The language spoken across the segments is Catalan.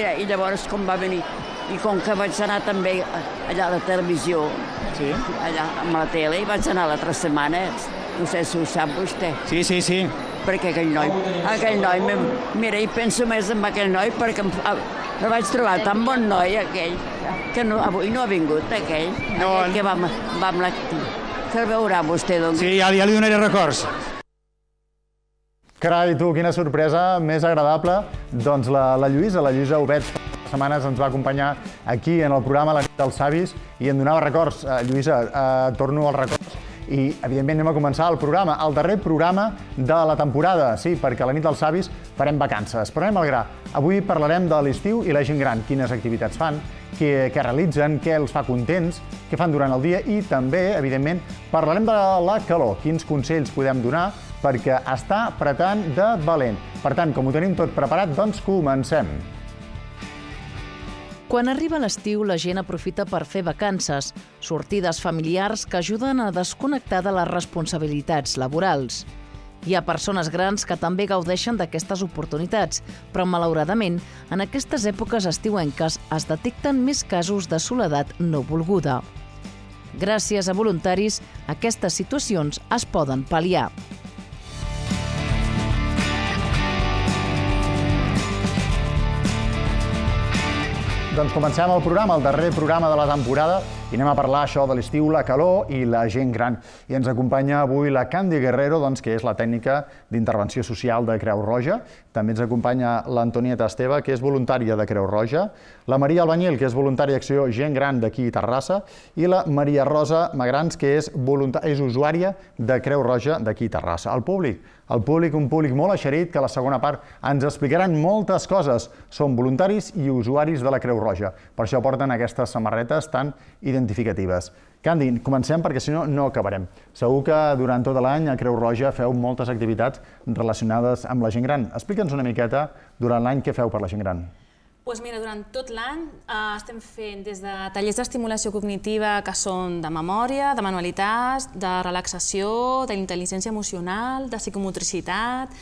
manera. I llavors, com va venir, i com que vaig anar també allà a la televisió, sí. allà amb la tele, i vaig anar l'altra setmana, no sé si ho sap vostè. Sí, sí, sí. Perquè aquell noi, aquell noi, me, mira, i penso més en aquell noi perquè em ah, vaig trobar tan bon noi, aquell, que no, avui no ha vingut, aquell, no, aquell que va, va amb la... Que el veurà vostè, doncs. Sí, ja, ja li donaré records. Carai, tu, quina sorpresa més agradable. Doncs la, la Lluïsa, la Lluïsa fa setmanes ens va acompanyar aquí en el programa La nit dels savis i em donava records. Uh, Lluïsa, uh, torno als records i, evidentment, anem a començar el programa, el darrer programa de la temporada, sí, perquè a la nit dels savis farem vacances. Però anem al gra. Avui parlarem de l'estiu i la gent gran, quines activitats fan, què, què realitzen, què els fa contents, què fan durant el dia i també, evidentment, parlarem de la calor, quins consells podem donar perquè està apretant de valent. Per tant, com ho tenim tot preparat, doncs comencem. Quan arriba l'estiu, la gent aprofita per fer vacances, sortides familiars que ajuden a desconnectar de les responsabilitats laborals. Hi ha persones grans que també gaudeixen d'aquestes oportunitats, però malauradament, en aquestes èpoques estiuenques es detecten més casos de soledat no volguda. Gràcies a voluntaris, aquestes situacions es poden pal·liar. doncs comencem el programa, el darrer programa de la temporada, i anem a parlar això de l'estiu, la calor i la gent gran. I ens acompanya avui la Candy Guerrero, doncs, que és la tècnica d'intervenció social de Creu Roja. També ens acompanya l'Antonieta Esteve, que és voluntària de Creu Roja. La Maria Albanyil, que és voluntària d'acció Gent Gran d'aquí a Terrassa. I la Maria Rosa Magrans, que és, és usuària de Creu Roja d'aquí a Terrassa. El públic, el públic, un públic molt eixerit, que a la segona part ens explicaran moltes coses. Són voluntaris i usuaris de la Creu Roja. Per això porten aquestes samarretes tan identificatives. Candy, comencem perquè si no, no acabarem. Segur que durant tot l'any a Creu Roja feu moltes activitats relacionades amb la gent gran. Explica'ns una miqueta durant l'any què feu per la gent gran. Pues mira, durant tot l'any eh, estem fent des de tallers d'estimulació cognitiva que són de memòria, de manualitats, de relaxació, d'intel·ligència emocional, de psicomotricitat,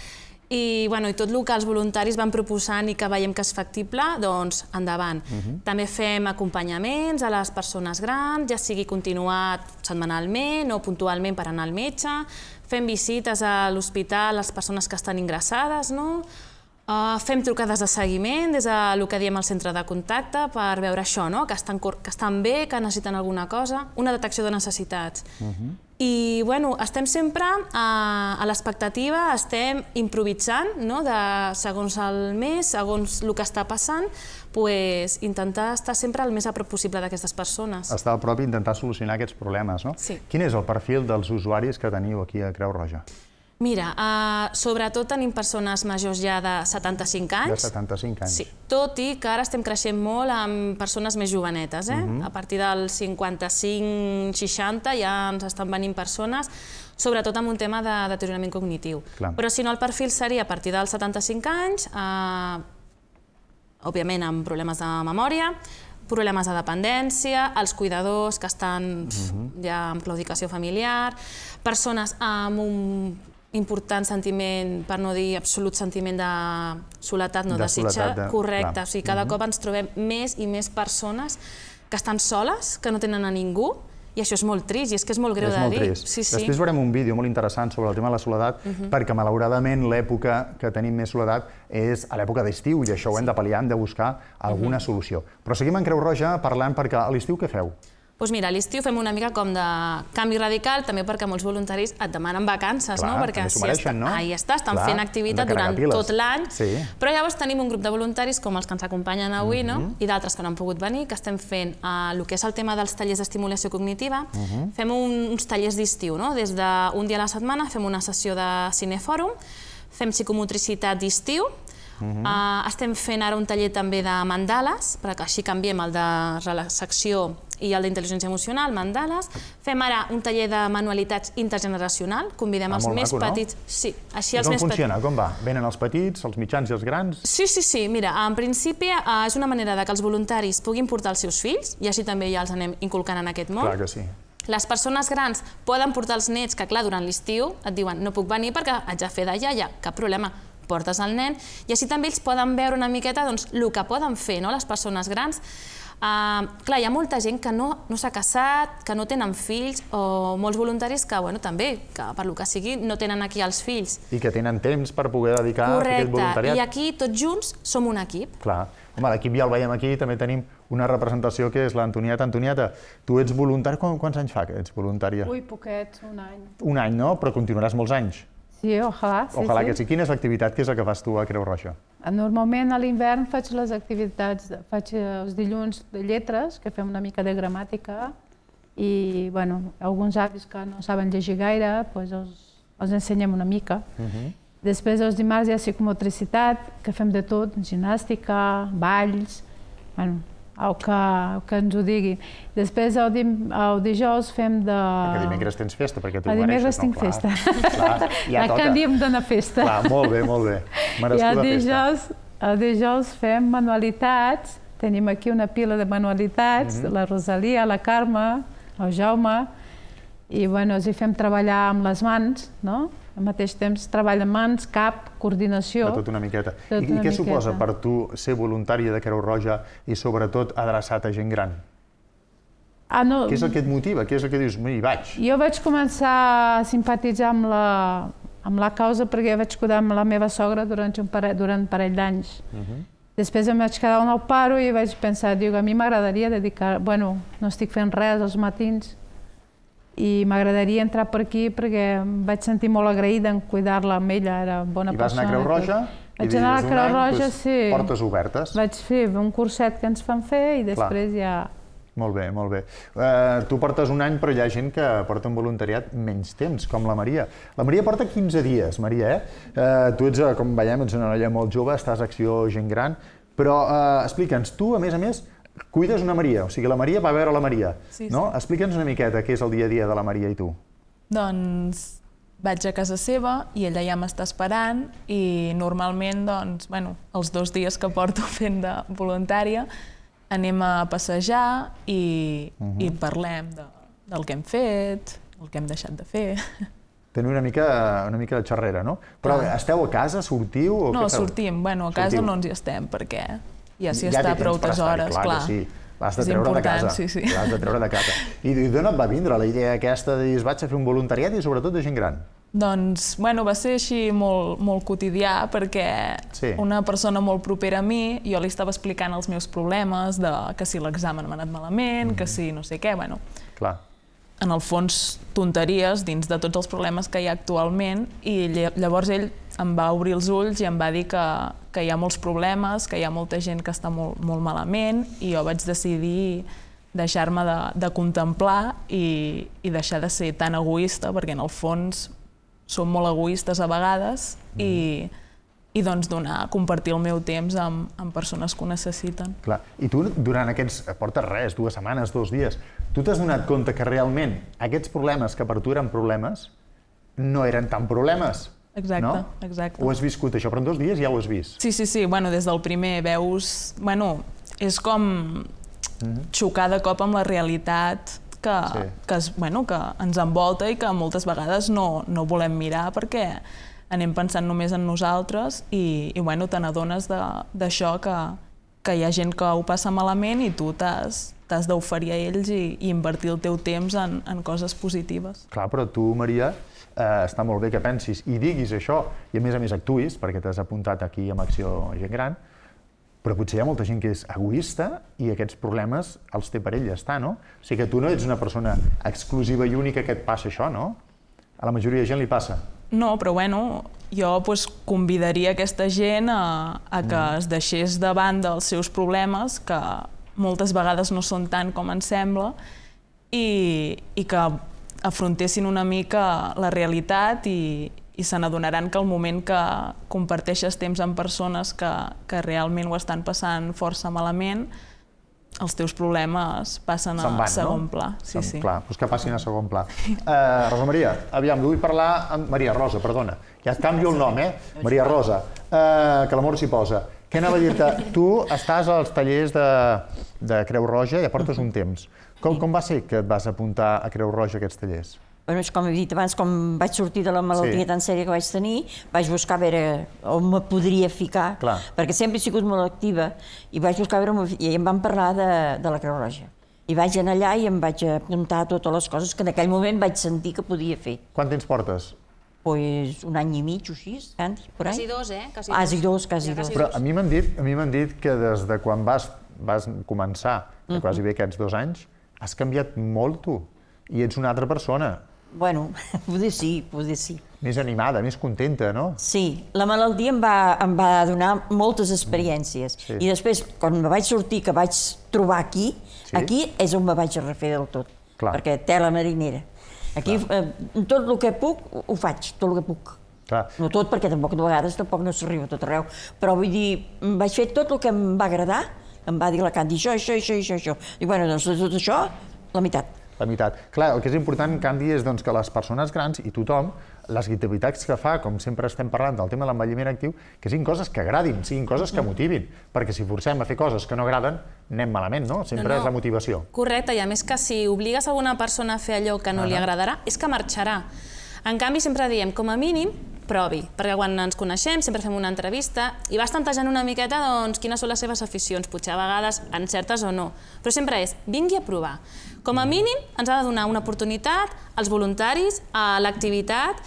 i, bueno, i tot el que els voluntaris van proposant i que veiem que és factible, doncs endavant. Uh mhm. -huh. També fem acompanyaments a les persones grans, ja sigui continuat setmanalment o puntualment per anar al metge, fem visites a l'hospital a les persones que estan ingressades, no? Uh, fem trucades de seguiment des del que diem al centre de contacte per veure això, no? que, estan, que estan bé, que necessiten alguna cosa, una detecció de necessitats. Uh mhm. -huh. I bueno, estem sempre a, eh, a l'expectativa, estem improvisant no? de, segons el mes, segons el que està passant, pues, intentar estar sempre el més a prop possible d'aquestes persones. Estar a prop i intentar solucionar aquests problemes. No? Sí. Quin és el perfil dels usuaris que teniu aquí a Creu Roja? Mira, uh, sobretot tenim persones majors ja de 75 anys. De 75 anys. Sí, tot i que ara estem creixent molt amb persones més jovenetes. Eh? Uh mhm. -huh. A partir del 55-60 ja ens estan venint persones, sobretot amb un tema de deteriorament cognitiu. Clar. Però si no, el perfil seria a partir dels 75 anys, uh, òbviament amb problemes de memòria, problemes de dependència, els cuidadors que estan pf, uh -huh. ja amb claudicació familiar, persones amb un important sentiment, per no dir absolut sentiment de soledat no de desitjada, de... correcte. Clar. O sigui, cada mm -hmm. cop ens trobem més i més persones que estan soles, que no tenen a ningú, i això és molt trist, i és que és molt greu és de molt dir. Trist. Sí, sí. Després veurem un vídeo molt interessant sobre el tema de la soledat, mhm. perquè malauradament l'època que tenim més soledat és a l'època d'estiu, i això ho hem de pal·liar, hem de buscar mhm. alguna solució. Però seguim en Creu Roja parlant, perquè a l'estiu què feu? Doncs mira, a l'estiu fem una mica com de canvi radical, també perquè molts voluntaris et demanen vacances, Clar, no? Perquè si mereixen, est... no? Ahí està, estan Clar, fent activitat durant piles. tot l'any. Sí. Però llavors tenim un grup de voluntaris com els que ens acompanyen avui, mm -hmm. no? Mhm. I d'altres que no han pogut venir, que estem fent eh, el que és el tema dels tallers d'estimulació cognitiva. Mm -hmm. Fem un, uns tallers d'estiu, no? Des d'un dia a la setmana fem una sessió de cinefòrum, fem psicomotricitat d'estiu, Uh -huh. uh, estem fent ara un taller també de mandales, perquè així canviem el de relaxació i el d'intel·ligència emocional, mandales. Fem ara un taller de manualitats intergeneracional. Convidem ah, els més petits. Sí, així els més funciona? Petits. Com va? Venen els petits, els mitjans i els grans? Sí, sí, sí. Mira, en principi eh, és una manera de que els voluntaris puguin portar els seus fills i així també ja els anem inculcant en aquest món. Clar que sí. Les persones grans poden portar els nets que, clar, durant l'estiu et diuen no puc venir perquè haig de fer de iaia, cap problema portes al nen, i així també ells poden veure una miqueta doncs, el que poden fer no? les persones grans Ah, clar, hi ha molta gent que no, no s'ha casat, que no tenen fills, o molts voluntaris que, bueno, també, que per lo que sigui, no tenen aquí els fills. I que tenen temps per poder dedicar Correcte. aquest voluntariat. Correcte, i aquí tots junts som un equip. Clar. Home, l'equip ja el veiem aquí, també tenim una representació que és l'Antonieta. Antonieta, tu ets voluntària, quants anys fa que ets voluntària? Ui, poquet, un any. Un any, no? Però continuaràs molts anys. Sí, ojalà. Sí, ojalà sí. que sí. Quina és l'activitat que és la que fas tu a Creu Roja? Ah, normalment a l'hivern faig les activitats, faig eh, els dilluns de lletres, que fem una mica de gramàtica, i bueno, alguns avis que no saben llegir gaire, doncs els, els ensenyem una mica. Uh mhm. -huh. Després, els dimarts, hi ha psicomotricitat, que fem de tot, gimnàstica, balls... Bueno, el que, que ens ho digui. Després el, dim, el dijous fem de... Perquè dimecres tens festa, perquè tu dimecres no? tinc clar. festa. Clar, ja a toca. canvi em dona festa. Clar, molt bé, molt bé. Merescuda I el dijous, el dijous fem manualitats, tenim aquí una pila de manualitats, mm -hmm. la Rosalia, la Carme, el Jaume, i bueno, els hi fem treballar amb les mans, no? Al mateix temps, treball de mans, cap, coordinació... De tot una miqueta. Tot I, una I què miqueta. suposa per tu ser voluntària de Creu Roja i sobretot adreçat a gent gran? Ah, no. Què és el que et motiva? Què és el que dius? Hi vaig. Jo vaig començar a simpatitzar amb la, amb la causa perquè vaig cuidar amb la meva sogra durant un parell, durant un parell d'anys. Uh mhm. -huh. Després em vaig quedar un el paro i vaig pensar, diu, a mi m'agradaria dedicar... Bueno, no estic fent res els matins, i m'agradaria entrar per aquí perquè em vaig sentir molt agraïda en cuidar-la amb ella, era bona persona. I vas anar a Creu Roja? vaig anar a Creu Roja, doncs, sí. Portes obertes. Vaig fer un curset que ens fan fer i després Clar. ja... Molt bé, molt bé. Uh, tu portes un any, però hi ha gent que porta un voluntariat menys temps, com la Maria. La Maria porta 15 dies, Maria, eh? Uh, tu ets, eh, com veiem, ets una noia molt jove, estàs a Acció Gent Gran, però uh, explica'ns, tu, a més a més, cuides una Maria, o sigui, la Maria va veure la Maria, sí, no? Sí. Explica'ns una miqueta què és el dia a dia de la Maria i tu. Doncs vaig a casa seva i ella ja m'està esperant i normalment, doncs, bueno, els dos dies que porto fent de voluntària anem a passejar i, uh -huh. i mhm. parlem de, del que hem fet, el que hem deixat de fer. Teniu una mica, una mica de xerrera, no? Però esteu a casa, sortiu? O no, sortim. Bueno, a casa sortiu. no ens hi estem perquè ja s'hi ja està totes hores, clar. clar. Sí. L'has de treure de casa. Sí, sí. L'has de treure de casa. I, i d'on et va vindre la idea aquesta de dir, vaig a fer un voluntariat i sobretot de gent gran? Doncs, bueno, va ser així molt, molt quotidià perquè sí. una persona molt propera a mi, jo li estava explicant els meus problemes, de que si l'examen m'ha anat malament, mm -hmm. que si no sé què, bueno. Clar. En el fons, tonteries dins de tots els problemes que hi ha actualment i llavors ell em va obrir els ulls i em va dir que, que hi ha molts problemes, que hi ha molta gent que està molt, molt malament i jo vaig decidir deixar-me de, de contemplar i, i deixar de ser tan egoista, perquè en el fons som molt egoistes a vegades mm. i, i doncs donar, compartir el meu temps amb, amb persones que ho necessiten. Clar. I tu durant aquests, eh, portes res, dues setmanes, dos dies, tu t'has donat compte que realment aquests problemes que per tu eren problemes no eren tan problemes, Exacte, no? exacte. Ho has viscut això, però en dos dies ja ho has vist. Sí, sí, sí, bueno, des del primer veus... Bueno, és com mm -hmm. xocar de cop amb la realitat que, sí. que, es, bueno, que ens envolta i que moltes vegades no, no volem mirar perquè anem pensant només en nosaltres i, i bueno, te n'adones d'això que, que hi ha gent que ho passa malament i tu t'has d'oferir a ells i, i invertir el teu temps en, en coses positives. Clar, però tu, Maria, eh, està molt bé que pensis i diguis això, i a més a més actuïs, perquè t'has apuntat aquí amb Acció Gent Gran, però potser hi ha molta gent que és egoista i aquests problemes els té per ell, ja està, no? O sigui que tu no ets una persona exclusiva i única que et passa això, no? A la majoria de gent li passa. No, però bueno, jo pues, convidaria aquesta gent a, a que mm. es deixés de banda els seus problemes, que moltes vegades no són tant com ens sembla, i, i que afrontessin una mica la realitat i, i se n'adonaran que el moment que comparteixes temps amb persones que, que realment ho estan passant força malament, els teus problemes passen van, a segon no? pla. Sí, sí. Clar, doncs que passin a segon pla. Uh, Rosa Maria, aviam, vull parlar amb Maria Rosa, perdona. Ja et canvio el nom, eh? Maria Rosa, uh, que l'amor s'hi posa. Què anava a dir-te? Tu estàs als tallers de, de Creu Roja, i ja portes un temps. Com, com va ser que et vas apuntar a Creu Roja aquests tallers? Bueno, és com he dit abans, com vaig sortir de la malaltia sí. tan sèria que vaig tenir, vaig buscar a veure on me podria ficar, Clar. perquè sempre he sigut molt activa, i vaig buscar a veure on... i em van parlar de, de la Creu Roja. I vaig anar allà i em vaig apuntar a totes les coses que en aquell moment vaig sentir que podia fer. Quant temps portes? pues, un any i mig o sis, Santi, por ahí. Quasi dos, eh? Quasi, dos, quasi, dos. Però a mi m'han dit, a mi m'han dit que des de quan vas, vas començar, que quasi bé aquests dos anys, has canviat molt tu i ets una altra persona. Bueno, potser sí, potser sí. Més animada, més contenta, no? Sí, la malaltia em va, em va donar moltes experiències. Mm, sí. I després, quan me vaig sortir, que vaig trobar aquí, sí. aquí és on me vaig refer del tot. Clar. Perquè té la marinera. Aquí, eh, tot el que puc, ho faig, tot el que puc. Clar. No tot, perquè tampoc de vegades tampoc no s'arriba a tot arreu. Però vull dir, vaig fer tot el que em va agradar, em va dir la Candy, això, això, això, això, això. I bueno, doncs de tot això, la meitat. La meitat. Clar, el que és important, Candy, és doncs, que les persones grans i tothom les activitats que fa, com sempre estem parlant del tema de l'envelliment actiu, que siguin coses que agradin, siguin coses que mm. motivin, perquè si forcem a fer coses que no agraden, anem malament, no? Sempre no, no. és la motivació. Correcte, i a més que si obligues alguna persona a fer allò que no ah, li agradarà, és que marxarà. En canvi, sempre diem, com a mínim, provi, perquè quan ens coneixem sempre fem una entrevista i vas tantejant una miqueta doncs, quines són les seves aficions, potser a vegades encertes certes o no, però sempre és, vingui a provar. Com a mínim, ens ha de donar una oportunitat als voluntaris, a l'activitat,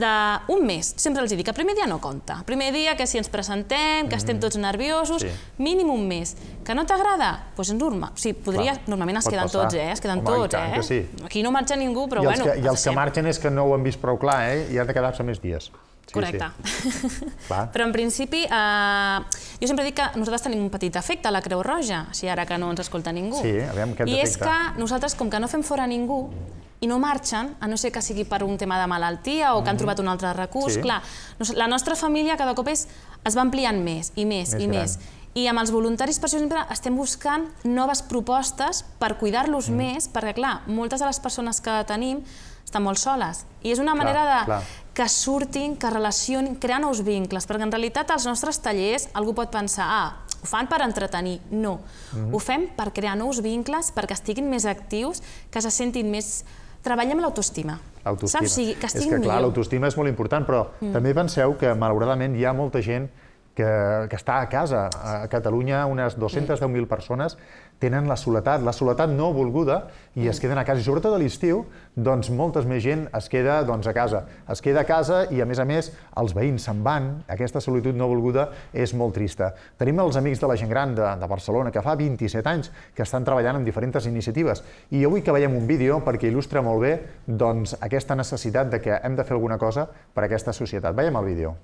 d'un mes. Sempre els dic que el primer dia no compta. El primer dia que si ens presentem, que estem mm. tots nerviosos, mínim un mes. Que no t'agrada? Doncs pues és normal. normalment es queden tots, eh? Es queden tots, eh? Aquí no marxa ningú, però bueno... que, I els que marxen és que no ho han vist prou clar, eh? I han de quedar-se més dies. Sí, Correcte. Sí. Però en principi, eh, jo sempre dic que nosaltres tenim un petit efecte a la Creu Roja, si ara que no ens escolta ningú. Sí, aviam aquest I és que nosaltres, com que no fem fora ningú, i no marxen, a no ser que sigui per un tema de malaltia o que han mm. trobat un altre recurs. Sí. Clar, la nostra família cada cop és, es va ampliant més i més, més i gran. més. I amb els voluntaris, per això sempre estem buscant noves propostes per cuidar-los mm. més, perquè, clar, moltes de les persones que tenim estan molt soles. I és una clar, manera de clar que surtin, que relacionin, crear nous vincles, perquè en realitat als nostres tallers algú pot pensar ah, ho fan per entretenir. No, mm -hmm. ho fem per crear nous vincles, perquè estiguin més actius, que se sentin més... Treballem l'autoestima. Saps? O sigui, que és que, clar, l'autoestima és molt important, però mm. també penseu que, malauradament, hi ha molta gent que, que està a casa. A Catalunya unes 210.000 persones tenen la soledat, la soledat no volguda, i es queden a casa. I sobretot a l'estiu, doncs molta més gent es queda doncs, a casa. Es queda a casa i, a més a més, els veïns se'n van. Aquesta solitud no volguda és molt trista. Tenim els Amics de la Gent Gran de, de Barcelona, que fa 27 anys que estan treballant en diferents iniciatives. I avui que veiem un vídeo perquè il·lustra molt bé doncs, aquesta necessitat de que hem de fer alguna cosa per a aquesta societat. Veiem el vídeo.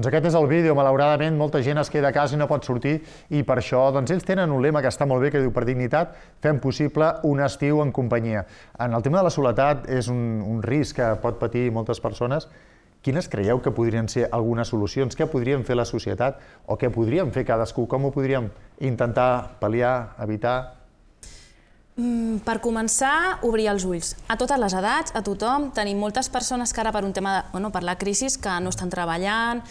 Doncs aquest és el vídeo. Malauradament, molta gent es queda a casa i no pot sortir i per això doncs, ells tenen un lema que està molt bé, que diu per dignitat fem possible un estiu en companyia. En el tema de la soledat és un, un risc que pot patir moltes persones. Quines creieu que podrien ser algunes solucions? Què podríem fer la societat o què podríem fer cadascú? Com ho podríem intentar pal·liar, evitar? Mm, per començar, obrir els ulls. A totes les edats, a tothom, tenim moltes persones que ara per un tema de, bueno, per la crisi que no estan treballant,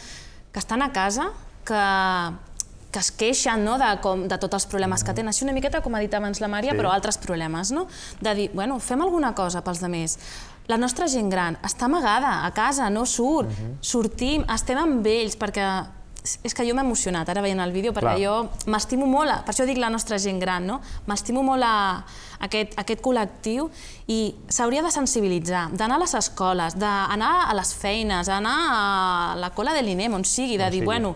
que estan a casa, que, que es queixen no, de, com, de tots els problemes que tenen. Així una miqueta, com ha dit abans la Maria, sí. però altres problemes, no? De dir, bueno, fem alguna cosa pels demés. La nostra gent gran està amagada a casa, no surt, uh mhm. -huh. sortim, estem amb ells, perquè és que jo m'he emocionat ara veient el vídeo perquè Clar. jo m'estimo molt, per això dic la nostra gent gran, no? m'estimo molt a aquest, a aquest col·lectiu i s'hauria de sensibilitzar, d'anar a les escoles, d'anar a les feines, d'anar a la cola de l'INEM, on sigui, de on dir, sigui. bueno,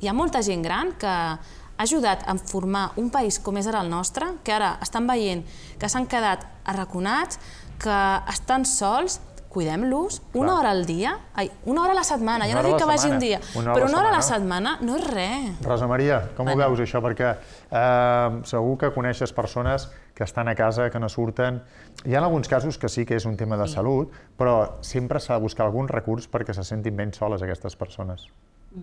hi ha molta gent gran que ha ajudat a formar un país com és ara el nostre, que ara estan veient que s'han quedat arraconats, que estan sols cuidem-los una hora al dia, ai, una hora a la setmana, una ja no dic que vagi un dia, una però una hora a la setmana no és res. Rosa Maria, com bueno. ho veus això? Perquè eh, segur que coneixes persones que estan a casa, que no surten. Hi ha alguns casos que sí que és un tema de sí. salut, però sempre s'ha de buscar algun recurs perquè se sentin ben soles aquestes persones.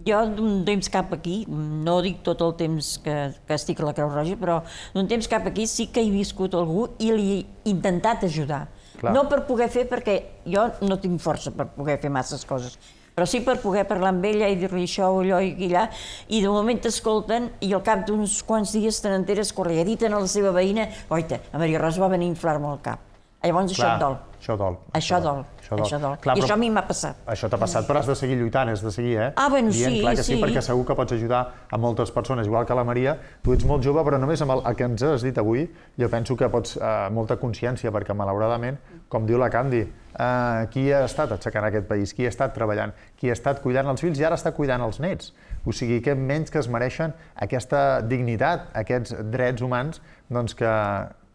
Jo d'un temps cap aquí, no dic tot el temps que, que estic a la Creu Roja, però d'un temps cap aquí sí que he viscut algú i he intentat ajudar. Clar. No per poder fer, perquè jo no tinc força per poder fer masses coses, però sí per poder parlar amb ella i dir-li això, allò i allà, i de moment t'escolten i al cap d'uns quants dies te n'enteres corriaditen a la seva veïna, oita, a Maria Rosa va venir a inflar-me el cap. Llavors Clar, això et dol. Això dol. Això, això dol. dol. Això dol. Això dol. Clar, I això a mi m'ha passat. Això t'ha passat, però has de seguir lluitant, has de seguir, eh? Ah, ben, Dient, sí, clar que sí. sí. Perquè segur que pots ajudar a moltes persones, igual que la Maria. Tu ets molt jove, però només amb el, el que ens has dit avui, jo penso que pots... Eh, molta consciència, perquè malauradament, com diu la Candy, eh, qui ha estat aixecant aquest país, qui ha estat treballant, qui ha estat cuidant els fills i ara està cuidant els nets. O sigui, que menys que es mereixen aquesta dignitat, aquests drets humans, doncs que,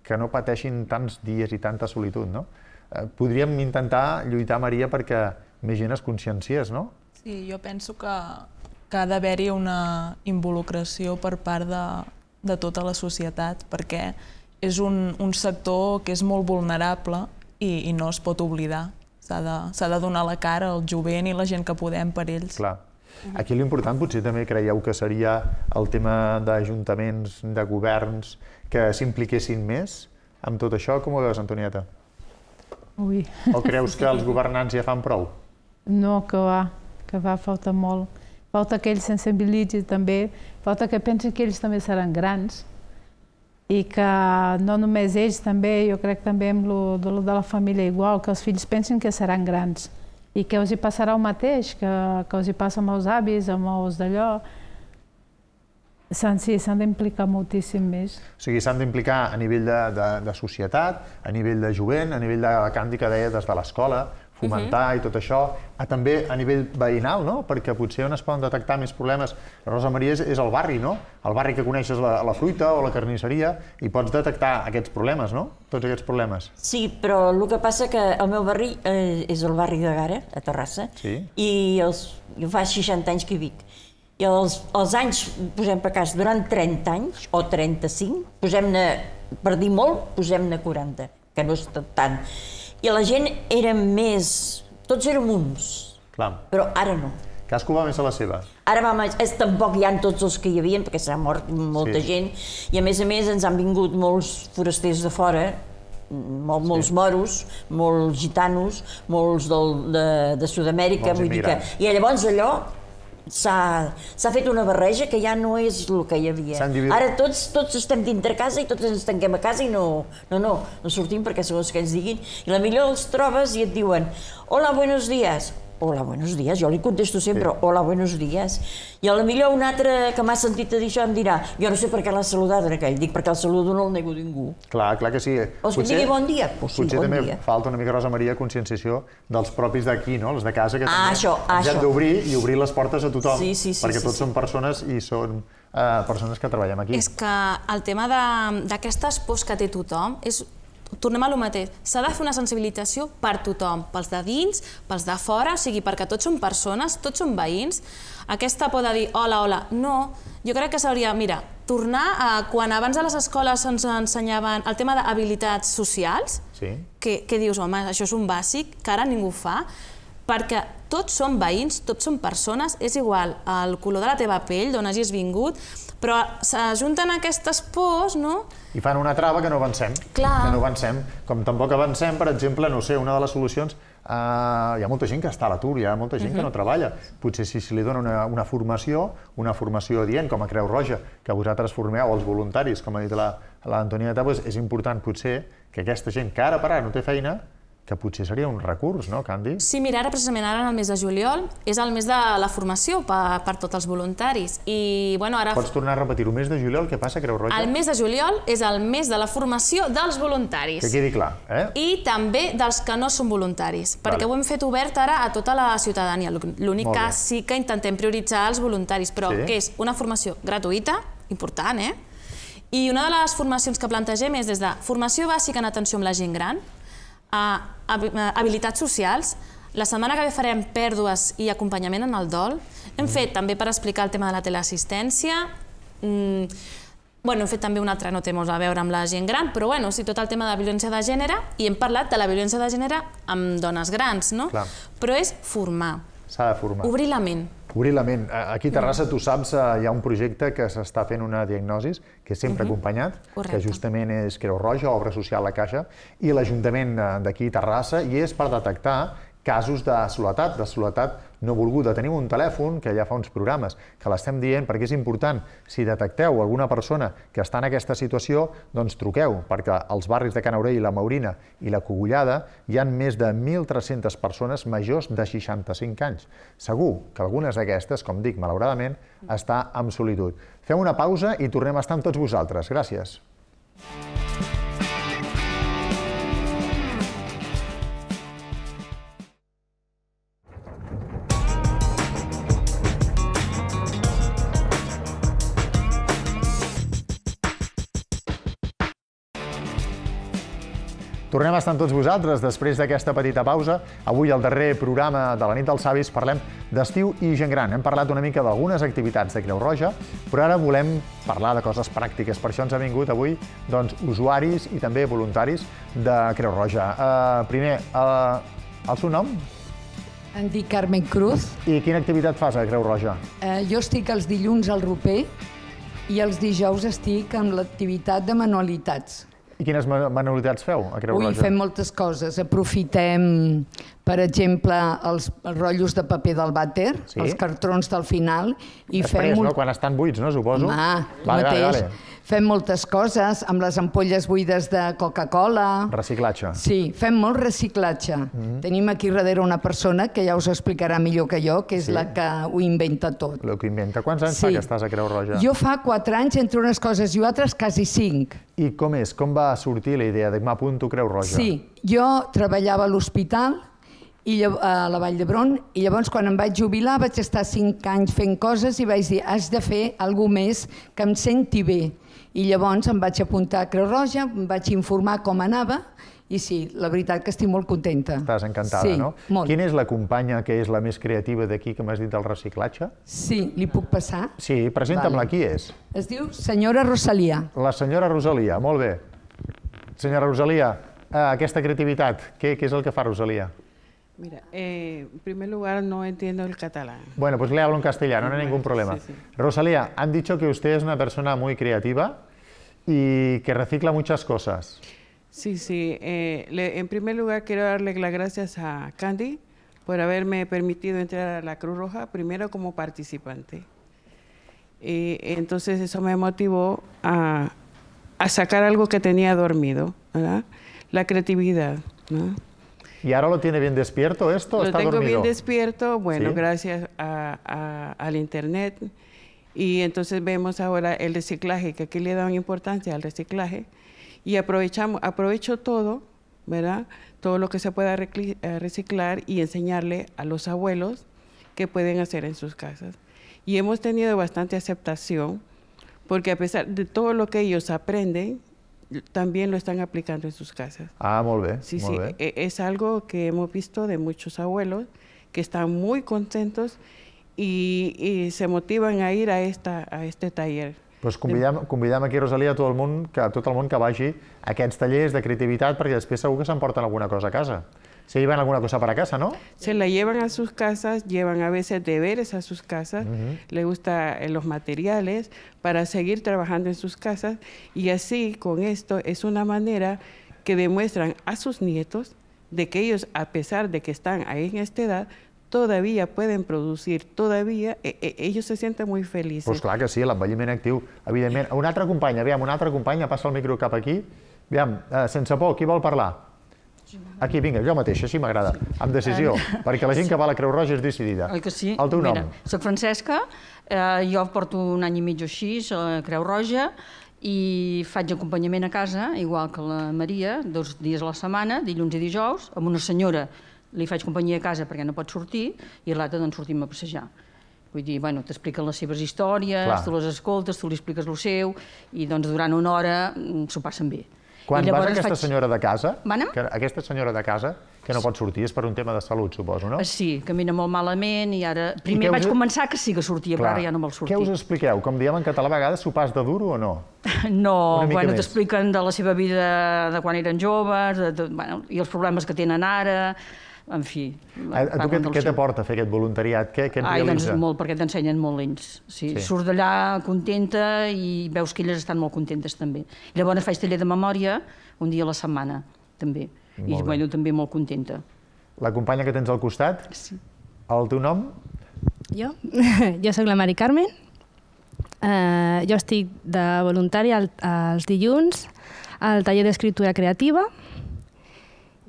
que no pateixin tants dies i tanta solitud, no? Eh, podríem intentar lluitar, Maria, perquè més gent es conscienciés, no? Sí, jo penso que, que ha d'haver-hi una involucració per part de, de tota la societat, perquè és un, un sector que és molt vulnerable i, i no es pot oblidar. S'ha de, de donar la cara al jovent i la gent que podem per ells. Clar. Aquí l'important potser també creieu que seria el tema d'ajuntaments, de governs, que s'impliquessin més amb tot això. Com ho veus, Antonieta? Ui. O creus que els governants ja fan prou? No, que va, que va, falta molt. Falta que ells sensibilitzin també, falta que pensin que ells també seran grans i que no només ells també, jo crec també amb lo, lo de la família igual, que els fills pensin que seran grans i que els hi passarà el mateix, que, que els hi passa amb els avis, amb els d'allò, S'han d'implicar moltíssim més. O sigui, s'han d'implicar a nivell de, de, de societat, a nivell de jovent, a nivell de la canti que deia des de l'escola, fomentar uh -huh. i tot això, a, també a nivell veïnal, no? perquè potser on es poden detectar més problemes, Rosa Maria, és, és el barri, no? el barri que coneixes la, la fruita o la carnisseria, i pots detectar aquests problemes, no? tots aquests problemes. Sí, però el que passa que el meu barri eh, és el barri de Gara, a Terrassa, sí. i els, jo fa 60 anys que hi vinc. I els, els anys, posem per cas, durant 30 anys, o 35, posem-ne, per dir molt, posem-ne 40, que no és tant. I la gent era més... Tots érem uns, Clar. però ara no. Cadascú va més a la seva. Ara va més... És, tampoc hi han tots els que hi havia, perquè s'ha mort molta sí. gent, i a més a més ens han vingut molts forasters de fora, molt, molts sí. moros, molts gitanos, molts del, de, de Sud-amèrica, vull dir que... I llavors allò s'ha fet una barreja que ja no és el que hi havia. Ara tots, tots estem dintre casa i tots ens tanquem a casa i no, no, no, no sortim perquè segons que ens diguin. I la millor els trobes i et diuen, hola, buenos días, hola, buenos dies, jo li contesto sempre, sí. hola, buenos dies, i a la millor un altre que m'ha sentit a dir això em dirà, jo no sé per què l'ha saludat en aquell, dic perquè el saludo no el nego ningú. Clar, clar que sí. O que digui bon dia, pues sí, potser bon també dia. falta una mica, Rosa Maria, conscienciació dels propis d'aquí, no? els de casa, que ah, també això, ah, ens d'obrir i obrir les portes a tothom, sí, sí, sí, perquè sí, tots sí. són persones i són eh, persones que treballem aquí. És que el tema d'aquestes pors que té tothom és tornem a lo mateix. S'ha de fer una sensibilització per tothom, pels de dins, pels de fora, o sigui, perquè tots són persones, tots són veïns. Aquesta por de dir hola, hola, no. Jo crec que s'hauria, mira, tornar a quan abans a les escoles ens ensenyaven el tema d'habilitats socials, sí. que, que dius, home, això és un bàsic, que ara ningú fa, perquè tots som veïns, tots som persones, és igual el color de la teva pell, d'on hagis vingut, però s'ajunten aquestes pors, no? I fan una trava que no avancem. Clar. Que no avancem. Com tampoc avancem, per exemple, no sé, una de les solucions... Eh, hi ha molta gent que està a l'atur, hi ha molta gent uh -huh. que no treballa. Potser si se li dona una, una formació, una formació dient, com a Creu Roja, que vosaltres formeu els voluntaris, com ha dit l'Antonieta, la, doncs és important potser que aquesta gent que ara per ara no té feina, que potser seria un recurs, no, Candi? Sí, mira, ara precisament ara en el mes de juliol és el mes de la formació per, per tots els voluntaris. I, bueno, ara... Pots tornar a repetir-ho, mes de juliol, què passa, Creu Roja? El mes de juliol és el mes de la formació dels voluntaris. Que quedi clar, eh? I també dels que no són voluntaris, perquè vale. ho hem fet obert ara a tota la ciutadania. L'únic que sí que intentem prioritzar els voluntaris, però sí. que és una formació gratuïta, important, eh? I una de les formacions que plantegem és des de formació bàsica en atenció amb la gent gran, a habilitats socials. La setmana que ve farem pèrdues i acompanyament en el dol. Hem mm. fet també per explicar el tema de la teleassistència. Mm, bueno, hem fet també una altra, no té molt a veure amb la gent gran, però bueno, sí, tot el tema de la violència de gènere, i hem parlat de la violència de gènere amb dones grans, no? Però és formar. S'ha de formar. Obrir la ment. Obrir la ment. Aquí a Terrassa, tu saps, eh, hi ha un projecte que s'està fent una diagnosi, que és sempre uh -huh. acompanyat, Correcte. que justament és Creu Roja, Obra Social La Caixa, i l'Ajuntament eh, d'aquí, Terrassa, i és per detectar casos de soledat, de soledat no volguda. Tenim un telèfon, que ja fa uns programes, que l'estem dient perquè és important. Si detecteu alguna persona que està en aquesta situació, doncs truqueu, perquè als barris de Aurell, la Maurina i la Cogullada hi han més de 1.300 persones majors de 65 anys. Segur que algunes d'aquestes, com dic, malauradament, està en solitud. Fem una pausa i tornem a estar amb tots vosaltres. Gràcies. Gràcies. Tornem a estar amb tots vosaltres després d'aquesta petita pausa. Avui, al darrer programa de la nit dels savis, parlem d'estiu i gent gran. Hem parlat una mica d'algunes activitats de Creu Roja, però ara volem parlar de coses pràctiques. Per això ens han vingut avui doncs, usuaris i també voluntaris de Creu Roja. Uh, primer, uh, el seu nom? Em dic Carmen Cruz. I quina activitat fas a Creu Roja? Uh, jo estic els dilluns al Roper i els dijous estic amb l'activitat de manualitats i quines manualitats feu a Creu Ui, fem moltes coses. Aprofitem per exemple, els rotllos de paper del vàter, sí. els cartrons del final... I Després, fem... no? Quan estan buits, no? Suposo. Ah, vale, mateix. Vale, vale. Fem moltes coses amb les ampolles buides de Coca-Cola. Reciclatge. Sí, fem molt reciclatge. Mm -hmm. Tenim aquí darrere una persona que ja us explicarà millor que jo, que és sí. la que ho inventa tot. La que inventa. Quants anys sí. fa que estàs a Creu Roja? Jo fa quatre anys, entre unes coses i altres, quasi cinc. I com és? Com va sortir la idea de m'apunto Creu Roja? Sí, jo treballava a l'hospital, i a la Vall d'Hebron, i llavors quan em vaig jubilar vaig estar cinc anys fent coses i vaig dir has de fer alguna més que em senti bé. I llavors em vaig apuntar a Creu Roja, em vaig informar com anava i sí, la veritat que estic molt contenta. Estàs encantada, sí, no? Molt. Quina és la companya que és la més creativa d'aquí que m'has dit del reciclatge? Sí, li puc passar? Sí, presenta'm-la, vale. qui és? Es diu senyora Rosalia. La senyora Rosalia, molt bé. Senyora Rosalia, eh, aquesta creativitat, què, què és el que fa Rosalia? Mira, eh, en primer lugar no entiendo el catalán. Bueno, pues le hablo en castellano, no hay ningún problema. Rosalía, han dicho que usted es una persona muy creativa y que recicla muchas cosas. Sí, sí. Eh, en primer lugar quiero darle las gracias a Candy por haberme permitido entrar a la Cruz Roja, primero como participante. Y entonces eso me motivó a, sacar algo que tenía dormido, ¿verdad? La creatividad, ¿no? ¿Y ahora lo tiene bien despierto esto? Lo tengo bien despierto, bueno, gracias al Internet. Y entonces vemos ahora el reciclaje, que aquí le dan importancia al reciclaje. Y aprovechamos, aprovecho todo, ¿verdad? Todo lo que se pueda eh, reciclar y enseñarle a los abuelos qué pueden hacer en sus casas. Y hemos tenido bastante aceptación, porque a pesar de todo lo que ellos aprenden, también lo están aplicando en sus casas. Ah, molt bé. Sí, muy sí, Bien. E-, es algo que hemos visto de muchos abuelos que están muy contentos y, y se motivan a ir a, esta, a este taller. pues convidem, convidem aquí, Rosalia, a tot el món que, tot el món que vagi a aquests tallers de creativitat perquè després segur que s'emporten alguna cosa a casa. se llevan alguna cosa para casa, ¿no? Se la llevan a sus casas, llevan a veces deberes a sus casas, les gustan le gusta eh, los materiales para seguir trabajando en sus casas y así con esto es una manera que demuestran a sus nietos de que ellos, a pesar de que están ahí en esta edad, todavía pueden producir, todavía e, e, ellos se sienten muy felices. Pues claro que sí, l'envelliment activo. evidentment. Una otra compañía. Veamos, una otra compañía. Paso el microcap aquí. Veamos. eh, sense por, qui vol parlar? aquí, vinga, jo mateix, així m'agrada, amb decisió, perquè la gent que va a la Creu Roja és decidida. Oi que sí? El teu nom. Mira, soc Francesca, eh, jo porto un any i mig o així a la Creu Roja, i faig acompanyament a casa, igual que la Maria, dos dies a la setmana, dilluns i dijous, amb una senyora li faig companyia a casa perquè no pot sortir, i l'altra doncs sortim a passejar. Vull dir, bueno, t'expliquen les seves històries, tu les escoltes, tu li expliques el seu, i doncs durant una hora mm, s'ho passen bé. Quan va vas a aquesta faig... senyora de casa, que aquesta senyora de casa, que no pot sortir, és per un tema de salut, suposo, no? Eh, sí, camina molt malament i ara... Primer I vaig us... començar que sí que sortia, Clar. però ara ja no me'l sortir. Què us expliqueu? Com diem en català, a vegades s'ho pas de duro o no? No, bueno, t'expliquen de la seva vida de quan eren joves, de, de, bueno, i els problemes que tenen ara, en fi... A, tu què, què t'aporta fer aquest voluntariat? Què, què et Ai, realitza? doncs molt, perquè t'ensenyen molt ells. Sí, sí. Surs d'allà contenta i veus que elles estan molt contentes també. Llavors faig taller de memòria un dia a la setmana, també. Molt I bueno, també molt contenta. La companya que tens al costat? Sí. El teu nom? Jo? jo sóc la Mari Carmen. Uh, jo estic de voluntària els dilluns al taller d'escriptura creativa,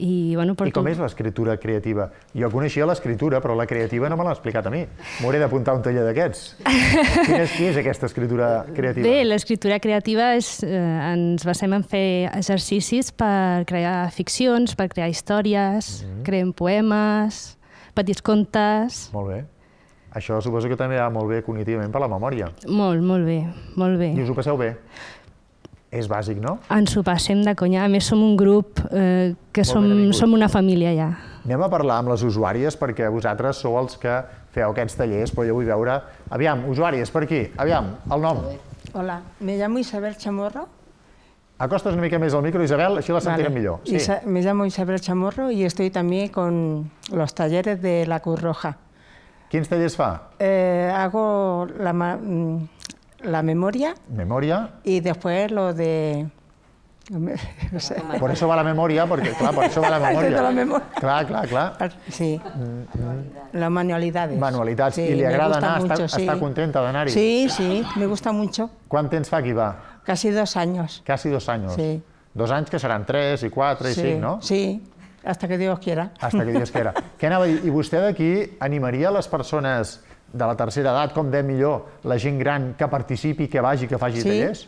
i, bueno, per I com tu... és l'escriptura creativa? Jo coneixia l'escriptura, però la creativa no me l'ha explicat a mi. M'hauré d'apuntar un taller d'aquests. Quina és, qui és aquesta escriptura creativa? Bé, l'escriptura creativa és, eh, ens basem en fer exercicis per crear ficcions, per crear històries, mm -hmm. creem poemes, petits contes... Molt bé. Això suposo que també va molt bé cognitivament per la memòria. Molt, molt bé, molt bé. I us ho passeu bé? és bàsic, no? Ens ho passem de conya. A més, som un grup eh, que som, som una família ja. Anem a parlar amb les usuàries, perquè vosaltres sou els que feu aquests tallers, però jo vull veure... Aviam, usuàries, per aquí. Aviam, el nom. Hola, me llamo Isabel Chamorro. Acostes una mica més al micro, Isabel, així la sentirem vale. millor. Sí. Isa me llamo Isabel Chamorro i estoy también con los talleres de la Cruz Roja. Quins tallers fa? Eh, hago la... Mm, la memoria. Memoria. Y después lo de... Por eso va la memoria, porque claro, por eso va la memoria. la Claro, claro, claro. Ah, sí. Mm-hmm. Las manualidades. Manualidades. Y le agrada estar sí. contenta de Sí, sí, me gusta mucho. ¿Cuánto tiempo va? Casi dos años. Casi dos años. Sí. Dos años que serán tres y cuatro y sí. cinco, ¿no? Sí, hasta que Dios quiera. Hasta que Dios quiera. ¿Qué anava a usted aquí aquí animaría las personas de la tercera edat, com de millor, la gent gran que participi, que vagi, que faci sí. tallers?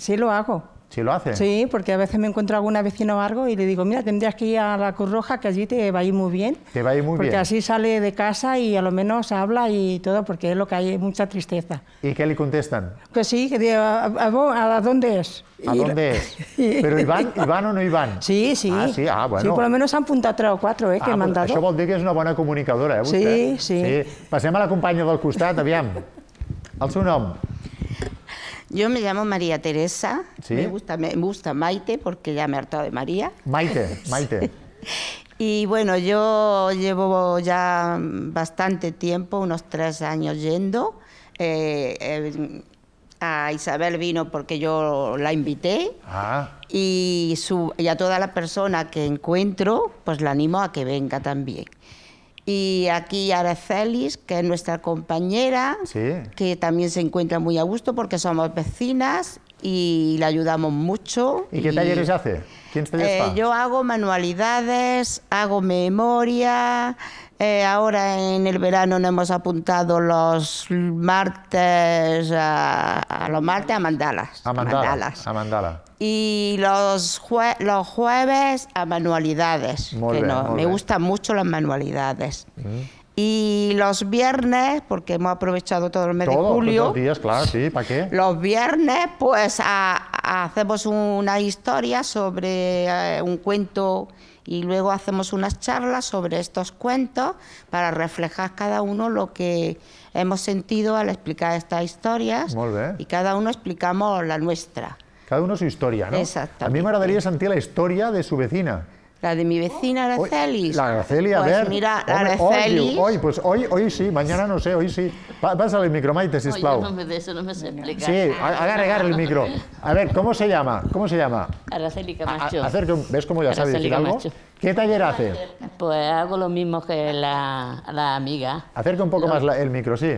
Sí, lo hago. ¿Sí lo hace? Sí, porque a veces me encuentro a alguna vecina o algo y le digo, mira, tendrías que ir a la Cruz Roja, que allí te va a ir muy bien. Te va muy porque bien. Porque así sale de casa y a lo menos habla y todo, porque es lo que hay, mucha tristeza. ¿Y qué le contestan? Que sí, que digo, ¿a, dónde es? ¿A dónde es? ¿Pero Iván o no Iván? Sí, sí. Ah, sí, ah, bueno. Sí, por lo menos han apuntado tres o cuatro, eh, que han ah, pues mandado. Yo Això digo que es una buena comunicadora, eh, Sí, sí. sí. al a la compañía del costat, aviam. El su nombre. Yo me llamo María Teresa. Me, gusta, me gusta Maite porque ya me he hartado de María. Maite, Maite. y bueno, yo llevo ya bastante tiempo, unos tres años yendo. Eh, a Isabel vino porque yo la invité ah. y, su, y a toda la persona que encuentro, pues la animo a que venga también. Y aquí Aracelis, que es nuestra compañera, que también se encuentra muy a gusto porque somos vecinas y la ayudamos mucho. ¿Y qué talleres hace? ¿Quién eh, yo hago manualidades, hago memoria. Eh, ahora en el verano nos hemos apuntado los martes a, martes a mandalas. mandalas. Y los, los jueves a manualidades. me gustan mucho las manualidades. Mm. Y los viernes, porque hemos aprovechado todo el mes de pues, julio. Los claro, sí, viernes, pues hacemos una historia sobre eh, un cuento y luego hacemos unas charlas sobre estos cuentos para reflejar cada uno lo que hemos sentido al explicar estas historias. Y cada uno explicamos la nuestra. Cada uno su historia, ¿no? Exacto. A mí me agradaría, sentir la historia de su vecina. La de mi vecina Araceli. La Araceli, a pues ver. Mira, Araceli. Hoy, pues hoy, hoy sí, mañana no sé, hoy sí. Pásale el micro, Maite, si es No me de eso no me sé explicar. Sí, agarre, el micro. A ver, ¿cómo se llama? ¿Cómo se llama? Araceli Camacho. acerca, ¿Ves cómo ya sabes decir algo? ¿Qué taller hace? Pues hago lo mismo que la, la amiga. Acerca un poco más el micro, sí.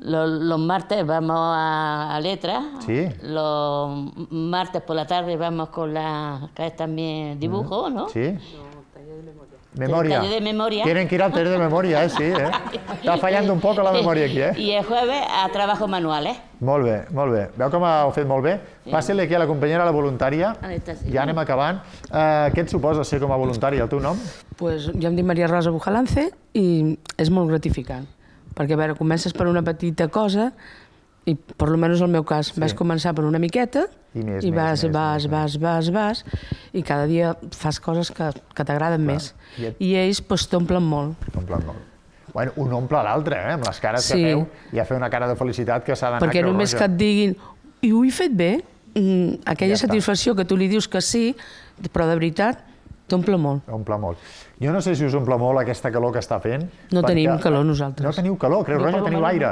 Los, martes vamos a, letras. Sí. Los martes por la tarde vamos con la. que es también dibujo, ¿no? Sí. memoria. de memoria. Tienen que ir al taller de memoria, eh, sí. ¿eh? Está fallando un poco la memoria aquí, eh? Y el jueves a trabajos manuales. ¿eh? Volve, volve. Veo cómo ¿Veo que fet aquí a la compañera, la voluntaria. Ya sí. me anem eh, ¿Qué Uh, ser como a voluntaria? el Pues, yo me em llamo María Rosa Bujalance y es muy gratificante. Perquè, a veure, comences per una petita cosa i, per lo menys el meu cas, sí. vas començar per una miqueta i, més, i vas, més, vas, més, vas, vas, vas, vas, i cada dia fas coses que, que t'agraden més. I, et... I ells pues, t'omplen molt. T'omplen molt. Bueno, un omple l'altre, eh? amb les cares sí. que feu, a feu una cara de felicitat que s'ha d'anar Perquè només roja. que et diguin, i ho he fet bé, mm, aquella ja satisfacció està. que tu li dius que sí, però de veritat, T'omple molt. Omple molt. Jo no sé si us omple molt aquesta calor que està fent. No tenim calor nosaltres. No teniu calor, Creu Roja, teniu aire.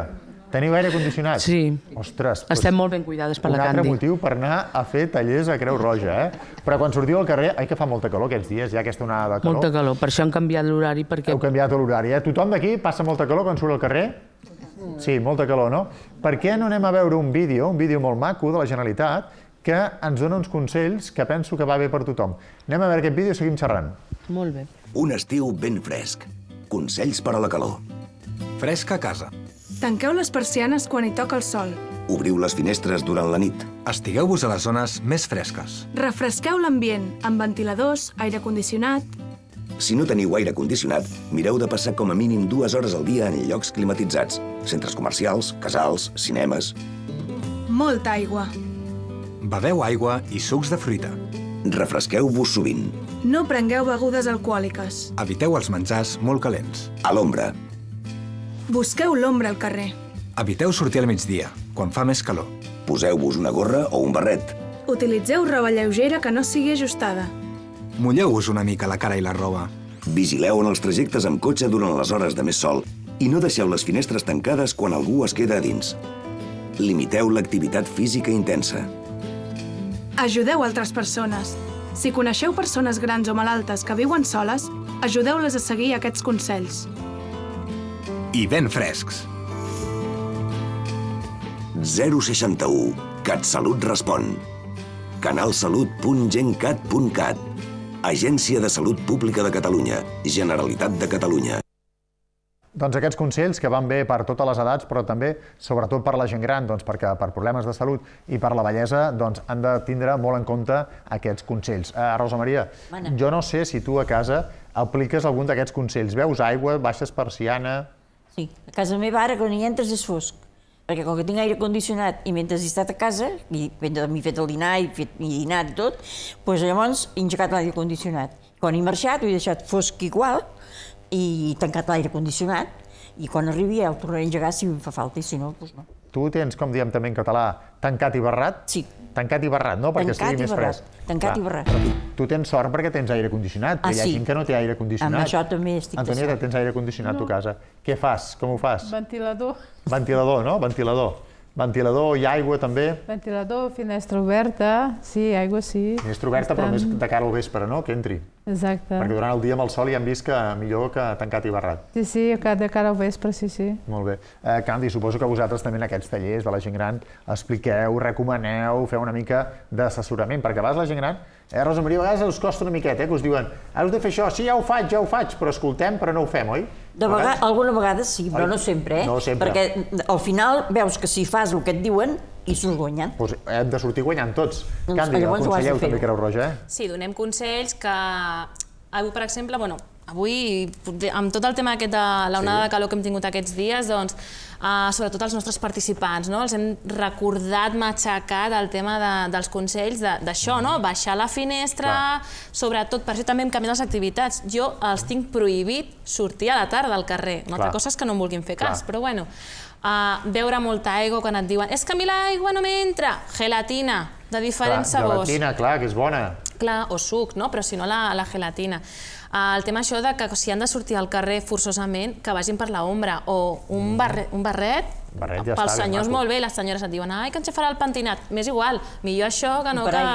Teniu aire condicionat? Sí. Ostres. Estem doncs molt ben cuidades per la Candy. Un altre motiu per anar a fer tallers a Creu Roja, eh? Però quan sortiu al carrer, ai que fa molta calor aquests dies, hi ha aquesta onada de calor. Molta calor, per això han canviat l'horari. Perquè... Heu canviat l'horari, eh? Tothom d'aquí passa molta calor quan surt al carrer? Sí, molta calor, no? Per què no anem a veure un vídeo, un vídeo molt maco de la Generalitat, que ens dona uns consells que penso que va bé per tothom. Anem a veure aquest vídeo i seguim xerrant. Molt bé. Un estiu ben fresc. Consells per a la calor. Fresca a casa. Tanqueu les persianes quan hi toca el sol. Obriu les finestres durant la nit. Estigueu-vos a les zones més fresques. Refresqueu l'ambient amb ventiladors, aire condicionat... Si no teniu aire condicionat, mireu de passar com a mínim dues hores al dia en llocs climatitzats. Centres comercials, casals, cinemes... Molta aigua beveu aigua i sucs de fruita. Refresqueu-vos sovint. No prengueu begudes alcohòliques. Eviteu els menjars molt calents. A l'ombra. Busqueu l'ombra al carrer. Eviteu sortir al migdia, quan fa més calor. Poseu-vos una gorra o un barret. Utilitzeu roba lleugera que no sigui ajustada. Mulleu-vos una mica la cara i la roba. Vigileu en els trajectes amb cotxe durant les hores de més sol i no deixeu les finestres tancades quan algú es queda a dins. Limiteu l'activitat física intensa. Ajudeu altres persones. Si coneixeu persones grans o malaltes que viuen soles, ajudeu-les a seguir aquests consells. I ben frescs. 061 CatSalut respon. canalsalut.gencat.cat Agència de Salut Pública de Catalunya. Generalitat de Catalunya. Doncs aquests consells que van bé per totes les edats, però també, sobretot per la gent gran, doncs perquè per problemes de salut i per la bellesa, doncs han de tindre molt en compte aquests consells. Eh, Rosa Maria, Mana. jo no sé si tu a casa apliques algun d'aquests consells. Veus aigua, baixes persiana... Sí, a casa meva ara quan hi entres és fosc, perquè com que tinc aire condicionat i mentre he estat a casa, i m'he fet el dinar i fet mi dinat i tot, doncs llavors he engegat l'aire condicionat. Quan he marxat ho he deixat fosc igual, i tancat l'aire condicionat, i quan arribi ja el tornaré a engegar si em fa falta, i si no, doncs no. Tu tens, com diem també en català, tancat i barrat? Sí. Tancat i barrat, no? Perquè tancat estigui més fresc. Tancat Clar. i barrat. Però tu tens sort perquè tens aire condicionat, ah, però hi ha sí. gent que no té aire condicionat. Amb això també estic Antonieta, tens aire condicionat no. a casa. Què fas? Com ho fas? Ventilador. Ventilador, no? Ventilador. Ventilador i aigua, també? Ventilador, finestra oberta, sí, aigua sí. Finestra oberta, Estan... però més de cara al vespre, no? Que entri. Exacte. Perquè durant el dia amb el sol ja hem vist que millor que tancat i barrat. Sí, sí, de cara al vespre, sí, sí. Molt bé. Eh, suposo que vosaltres també en aquests tallers de la gent gran expliqueu, recomaneu, feu una mica d'assessorament, perquè a vegades la gent gran, eh, Rosa Maria, a vegades us costa una miqueta, eh, que us diuen, heu de fer això, sí, ja ho faig, ja ho faig, però escoltem, però no ho fem, oi? De vegades, alguna vegada sí, però no sempre, eh? No sempre. Perquè mm, al final veus que si fas el que et diuen, i surts guanyant. Pues doncs, eh, hem de sortir guanyant tots. Doncs, Càndida, conselleu també Creu Roja. Eh? Sí, donem consells que... Avui, per exemple, bueno, avui, amb tot el tema aquest de l'onada sí. de calor que hem tingut aquests dies, doncs, eh, sobretot els nostres participants, no? els hem recordat, matxacat el tema de, dels consells d'això, de, no? Mm. baixar la finestra, Clar. sobretot, per això també hem canviat les activitats. Jo els tinc prohibit sortir a la tarda al carrer. Una altra cosa és que no em vulguin fer cas, Clar. però bueno, beure molta aigua quan et diuen és que a mi l'aigua no m'entra, gelatina, de diferents sabors. Gelatina, clar, que és bona. Clar, o suc, no? però si no la, la gelatina. Ah, el tema això de que si han de sortir al carrer forçosament, que vagin per la ombra o un, mm. barret, un barret barret ja Pels senyors molt bé, les senyores et diuen ai, que enxafarà farà el pentinat. M'és igual, millor això que no que...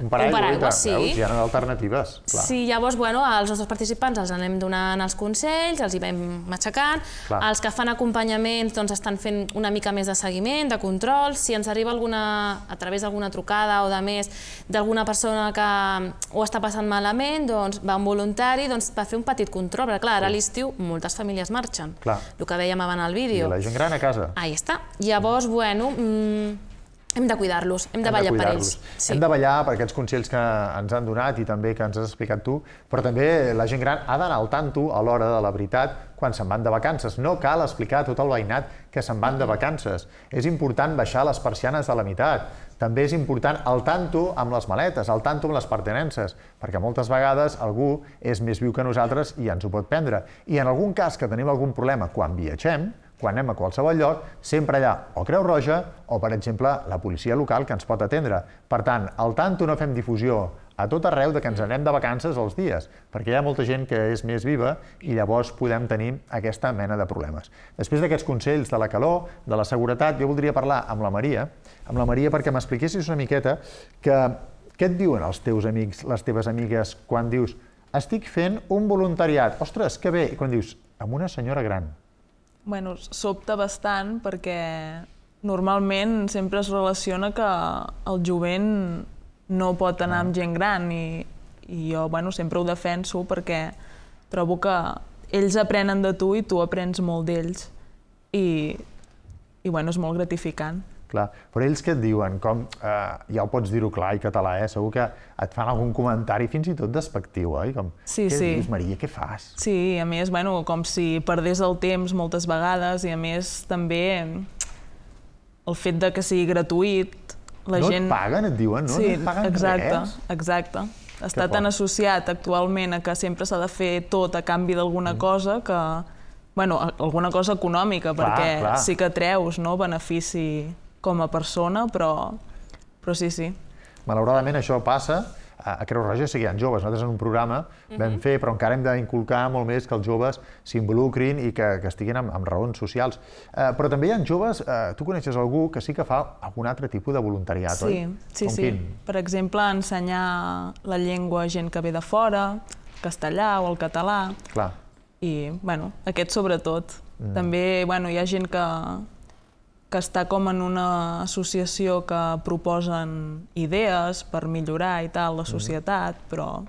Un paraigua, un paraigua sí. Veus, hi ha alternatives. Clar. Sí, llavors, bueno, als nostres participants els anem donant els consells, els hi vam matxacant. Clar. Els que fan acompanyaments doncs, estan fent una mica més de seguiment, de control. Si ens arriba alguna, a través d'alguna trucada o de més, d'alguna persona que mm, ho està passant malament, doncs va un voluntari doncs, va fer un petit control. Però clar, ara a l'estiu moltes famílies marxen. Clar. El que dèiem abans al vídeo. I la gent gran a casa. Ahí està. Llavors, bueno, mmm, hem de cuidar-los, hem, hem de ballar de per ells. Sí. Hem de ballar per aquests consells que ens han donat i també que ens has explicat tu, però també la gent gran ha d'anar al tanto a l'hora de la veritat quan se'n van de vacances. No cal explicar a tot el veïnat que se'n van de vacances. És important baixar les persianes de la meitat. També és important el tanto amb les maletes, el tanto amb les pertinences, perquè moltes vegades algú és més viu que nosaltres i ens ho pot prendre. I en algun cas que tenim algun problema quan viatgem, quan anem a qualsevol lloc, sempre allà o Creu Roja o, per exemple, la policia local que ens pot atendre. Per tant, al tanto no fem difusió a tot arreu de que ens anem de vacances els dies, perquè hi ha molta gent que és més viva i llavors podem tenir aquesta mena de problemes. Després d'aquests consells de la calor, de la seguretat, jo voldria parlar amb la Maria, amb la Maria perquè m'expliquessis una miqueta que què et diuen els teus amics, les teves amigues, quan dius estic fent un voluntariat, ostres, que bé, i quan dius amb una senyora gran, bueno, sobta bastant perquè normalment sempre es relaciona que el jovent no pot anar amb gent gran i, i jo bueno, sempre ho defenso perquè trobo que ells aprenen de tu i tu aprens molt d'ells i, i bueno, és molt gratificant. Clar. Però ells què et diuen? Com, eh, ja ho pots dir-ho clar i català, eh? segur que et fan algun comentari fins i tot despectiu, oi? Eh? Com, sí, què sí. dius, Maria, què fas? Sí, a més, bueno, com si perdés el temps moltes vegades i a més també el fet de que sigui gratuït, la no gent... No et paguen, et diuen, no? Sí, no et paguen exacte, res. exacte. Està tan associat actualment a que sempre s'ha de fer tot a canvi d'alguna mm. cosa que... Bueno, alguna cosa econòmica, clar, perquè clar. sí que treus no, benefici com a persona, però, però sí, sí. Malauradament això passa a Creu Roja ha joves. Nosaltres en un programa uh mhm. -huh. fer, però encara hem d'inculcar molt més que els joves s'involucrin i que, que estiguin amb, amb raons socials. Eh, però també hi ha joves, eh, tu coneixes algú que sí que fa algun altre tipus de voluntariat, sí, oi? Sí, Com sí. Quin? Per exemple, ensenyar la llengua a gent que ve de fora, castellà o el català. Clar. I, bueno, aquest sobretot. Mm. També, bueno, hi ha gent que, que està com en una associació que proposen idees per millorar i tal la mhm. societat, però...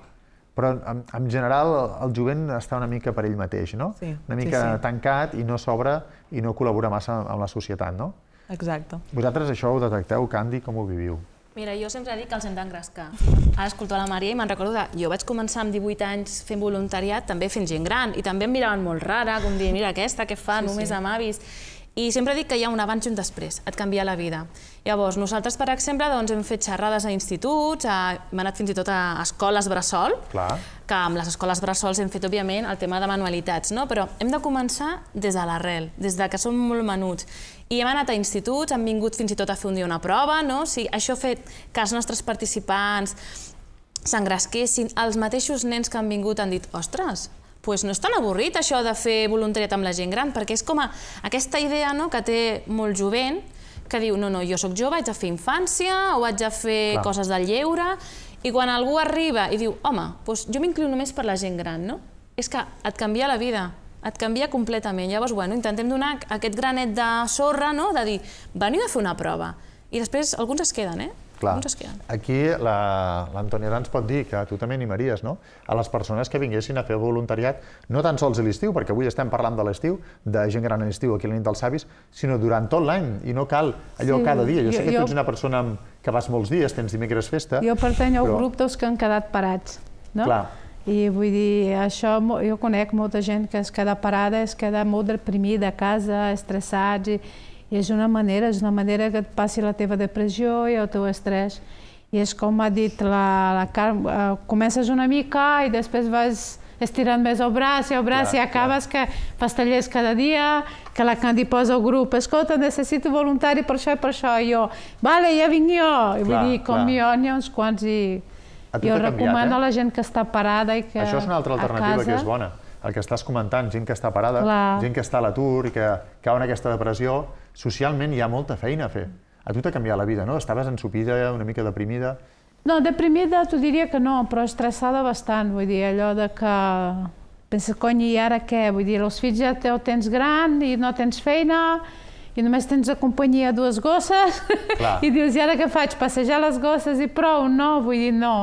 Però, en, en general, el jovent està una mica per ell mateix, no? Sí, una mica sí, sí. tancat i no s'obre i no col·labora massa amb la societat, no? Exacte. Vosaltres això ho detecteu, Candy, com ho viviu? Mira, jo sempre dic que els hem d'engrescar. Ara escolto la Maria i me'n recordo de... Jo vaig començar amb 18 anys fent voluntariat, també fent gent gran, i també em miraven molt rara, com dir, mira aquesta, què fa, sí, només sí. amb avis... I sempre dic que hi ha un abans i un després, et canvia la vida. Llavors, nosaltres, per exemple, doncs, hem fet xerrades a instituts, a, hem anat fins i tot a escoles bressol, Clar. que amb les escoles bressols hem fet, òbviament, el tema de manualitats, no? però hem de començar des de l'arrel, des de que som molt menuts. I hem anat a instituts, hem vingut fins i tot a fer un dia una prova, no? O sigui, això ha fet que els nostres participants s'engresquessin, els mateixos nens que han vingut han dit, ostres, pues no és tan avorrit això de fer voluntariat amb la gent gran, perquè és com a, aquesta idea no, que té molt jovent, que diu, no, no, jo sóc jove, haig de fer infància, o haig de fer Clar. coses del lleure, i quan algú arriba i diu, home, doncs jo m'inclio només per la gent gran, no? És que et canvia la vida, et canvia completament. Llavors, bueno, intentem donar aquest granet de sorra, no?, de dir, veniu a fer una prova. I després alguns es queden, eh? Clar. Doncs Aquí l'Antònia la, ens pot dir, que tu també animaries, no? a les persones que vinguessin a fer voluntariat, no tan sols a l'estiu, perquè avui estem parlant de l'estiu, de gent gran a l'estiu aquí a la nit dels savis, sinó durant tot l'any, i no cal allò sí, cada dia. Jo, jo sé que tu ets una persona amb, que vas molts dies, tens dimecres festa... Jo pertanyo però... al grup dels que han quedat parats, no? Clar. I vull dir, això, jo conec molta gent que es queda parada, es queda molt deprimida a casa, estressats, i, i és una manera, és una manera que et passi la teva depressió i el teu estrès. I és com ha dit la, la Carme, uh, comences una mica i després vas estirant més el braç i el braç clar, i acabes clar. que fas tallers cada dia, que la Candy posa al grup, escolta, necessito voluntari per això i per això, i jo, vale, ja vinc jo. I clar, vull dir, com clar. jo, n'hi ha uns quants i... Jo recomano canviat, eh? a la gent que està parada i que Això és una altra alternativa casa... que és bona. El que estàs comentant, gent que està parada, clar. gent que està a l'atur i que cau en aquesta depressió, socialment hi ha molta feina a fer. A tu t'ha canviat la vida, no? Estaves ensupida, una mica deprimida... No, deprimida t'ho diria que no, però estressada bastant, vull dir, allò de que penses, cony, i ara què? Vull dir, els fills ja te, tens gran i no tens feina, i només tens a companyia dues gosses clar. i dius, i ara què faig? Passejar les gosses i prou? No, vull dir, no.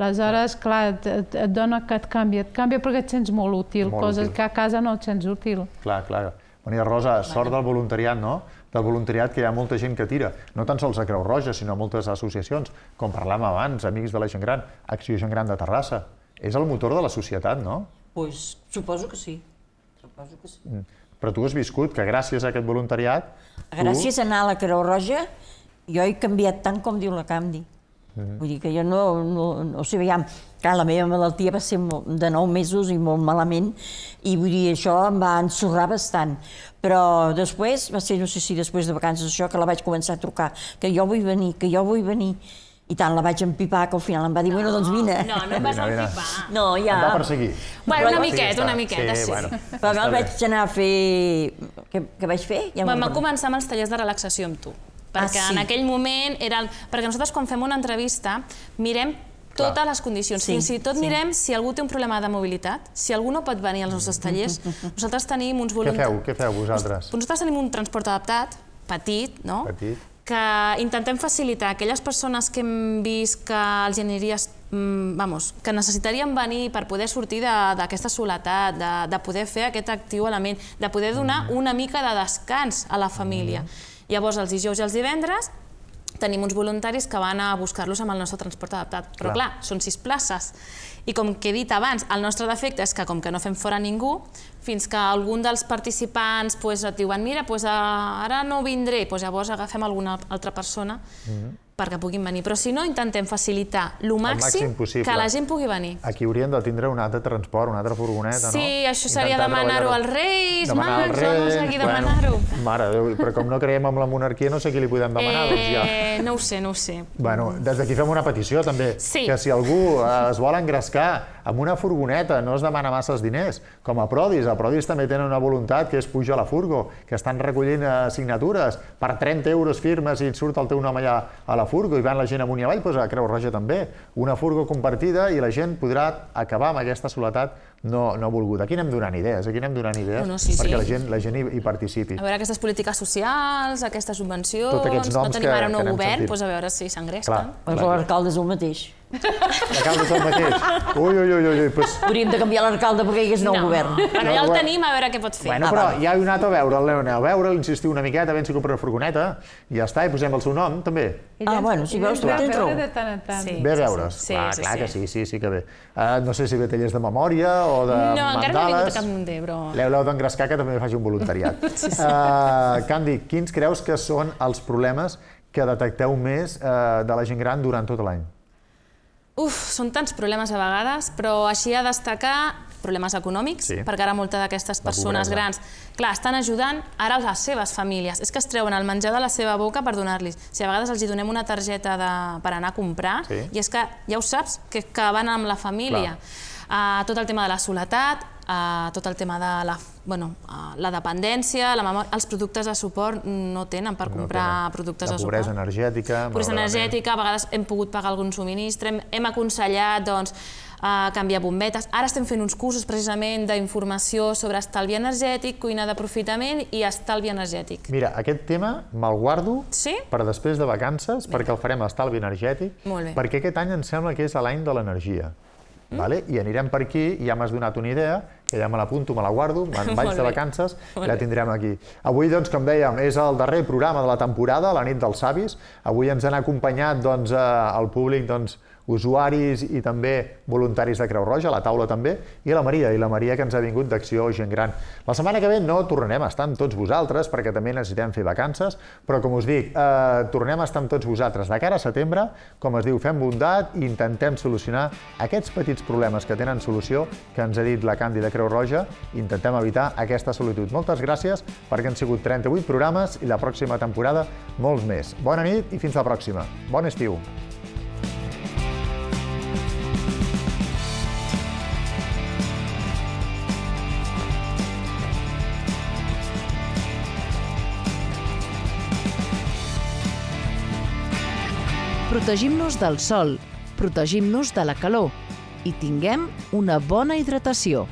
Aleshores, clar, et, et dona que et canvia, et canvia perquè et sents molt útil, molt coses útil. que a casa no et sents útil. Clar, clar. Maria Rosa, sort del voluntariat, no? Del voluntariat que hi ha molta gent que tira, no tan sols a Creu Roja, sinó a moltes associacions, com parlàvem abans, Amics de la Gent Gran, Acció Gent Gran de Terrassa. És el motor de la societat, no? Pues, suposo que sí. Suposo que sí. Mm. Però tu has viscut que gràcies a aquest voluntariat... Gràcies tu... a anar a la Creu Roja, jo he canviat tant com diu la Camdi. -huh. Vull dir que jo no... no, no o sigui, ja, clar, la meva malaltia va ser molt, de nou mesos i molt malament, i vull dir, això em va ensorrar bastant. Però després, va ser, no sé si després de vacances això, que la vaig començar a trucar, que jo vull venir, que jo vull venir. I tant, la vaig empipar que al final em va dir, no, bueno, doncs vine. No, no em vas empipar. No, ja... Em va perseguir. Bueno, una miqueta, una miqueta, sí. sí. Bueno, Però vaig anar a fer... Què, què vaig fer? Ja Vam començar amb els tallers de relaxació amb tu perquè ah, sí. en aquell moment era... El... Perquè nosaltres quan fem una entrevista mirem Clar. totes les condicions. Sí, Fins i tot sí. mirem si algú té un problema de mobilitat, si algú no pot venir als nostres tallers. Nosaltres tenim uns volums... Què feu? Què feu vosaltres? Nosaltres tenim un transport adaptat, petit, no? Petit. Que intentem facilitar aquelles persones que hem vist que els geniries mm, vamos, que necessitarien venir per poder sortir d'aquesta soledat, de, de poder fer aquest actiu element, de poder donar mm. una mica de descans a la família. Mm -hmm. Llavors, els dijous i els divendres tenim uns voluntaris que van a buscar-los amb el nostre transport adaptat. Però clar. clar, són sis places. I com que he dit abans, el nostre defecte és que com que no fem fora ningú, fins que algun dels participants pues, et diuen mira, pues, ara no vindré, pues, llavors agafem alguna altra persona mm -hmm perquè puguin venir, però si no, intentem facilitar el màxim, màxim que la gent pugui venir. Aquí haurien de tindre un altre transport, una altra furgoneta, sí, no? Sí, això seria demanar-ho als reis, demanar mags, reis, no sé qui bueno, demanar-ho. Mare Déu, però com no creiem en la monarquia, no sé qui li podem demanar, eh, doncs ja. Eh, no ho sé, no ho sé. Bueno, des d'aquí fem una petició, també, sí. que si algú eh, es vol engrescar amb una furgoneta, no es demana massa els diners, com a Prodis, a Prodis també tenen una voluntat que és pujar a la furgo, que estan recollint eh, signatures per 30 euros firmes i surt el teu nom allà a la la furgo i van la gent amunt i avall, doncs a Creu Roja també. Una furgo compartida i la gent podrà acabar amb aquesta soledat no, no volguda. Aquí anem donant idees, aquí anem donant idees no, no, sí, perquè sí. la gent, la gent hi, hi participi. A veure, aquestes polítiques socials, aquestes subvencions, no tenim ara un nou govern, doncs a veure si s'engresquen. Doncs l'alcalde és el mateix. L'alcalde és el mateix. Ui, ui, ui, ui, pues... Hauríem de canviar l'alcalde perquè hi hagués nou no. govern. Bueno, ja el tenim, a veure què pot fer. Bueno, ah, però ja he anat a veure el Leonel, a veure'l, insistir una miqueta, a veure si compra una furgoneta, i ja està, i posem el seu nom, també. Ah, bueno, si veus, tu tens raó. ve a veure's. Sí, clar, sí, clar sí. que sí, sí, sí que ve. Uh, ah, no sé si ve tallers de memòria o de no, mandales. No, encara no he vingut a cap munter, però... L'heu d'engrescar que també faci un voluntariat. Uh, Candy, quins creus que són els problemes que detecteu més uh, de la gent gran durant tot l'any? Uf, són tants problemes a vegades, però així ha destacar problemes econòmics, sí. perquè ara molta d'aquestes persones grans, clar, estan ajudant ara les seves famílies. És que es treuen el menjar de la seva boca per donar-los. Si a vegades els hi donem una targeta de, per anar a comprar, sí. i és que ja ho saps, que, que van amb la família. Uh, tot el tema de la soledat, uh, tot el tema de la bueno, eh, la dependència, la memòria, els productes de suport no tenen per comprar no tenen. productes de suport. La pobresa suport. energètica. Pobresa energètica, a vegades hem pogut pagar algun subministre, hem, hem aconsellat doncs, a canviar bombetes. Ara estem fent uns cursos precisament d'informació sobre estalvi energètic, cuina d'aprofitament i estalvi energètic. Mira, aquest tema me'l guardo sí? per després de vacances, perquè el farem estalvi energètic, perquè aquest any em sembla que és l'any de l'energia. Mm. Vale? I anirem per aquí, ja m'has donat una idea, que ja me l'apunto, me la guardo, me'n vaig de vacances i la tindrem aquí. Avui, doncs, com dèiem, és el darrer programa de la temporada, la nit dels savis. Avui ens han acompanyat doncs, eh, el públic doncs, usuaris i també voluntaris de Creu Roja, la taula també, i la Maria, i la Maria que ens ha vingut d'Acció Gent Gran. La setmana que ve no tornarem a estar amb tots vosaltres, perquè també necessitem fer vacances, però com us dic, eh, tornem a estar amb tots vosaltres de cara a setembre, com es diu, fem bondat i intentem solucionar aquests petits problemes que tenen solució, que ens ha dit la Càndida Creu Roja, intentem evitar aquesta solitud. Moltes gràcies perquè han sigut 38 programes i la pròxima temporada molts més. Bona nit i fins la pròxima. Bon estiu. Protegim-nos del sol, protegim-nos de la calor i tinguem una bona hidratació.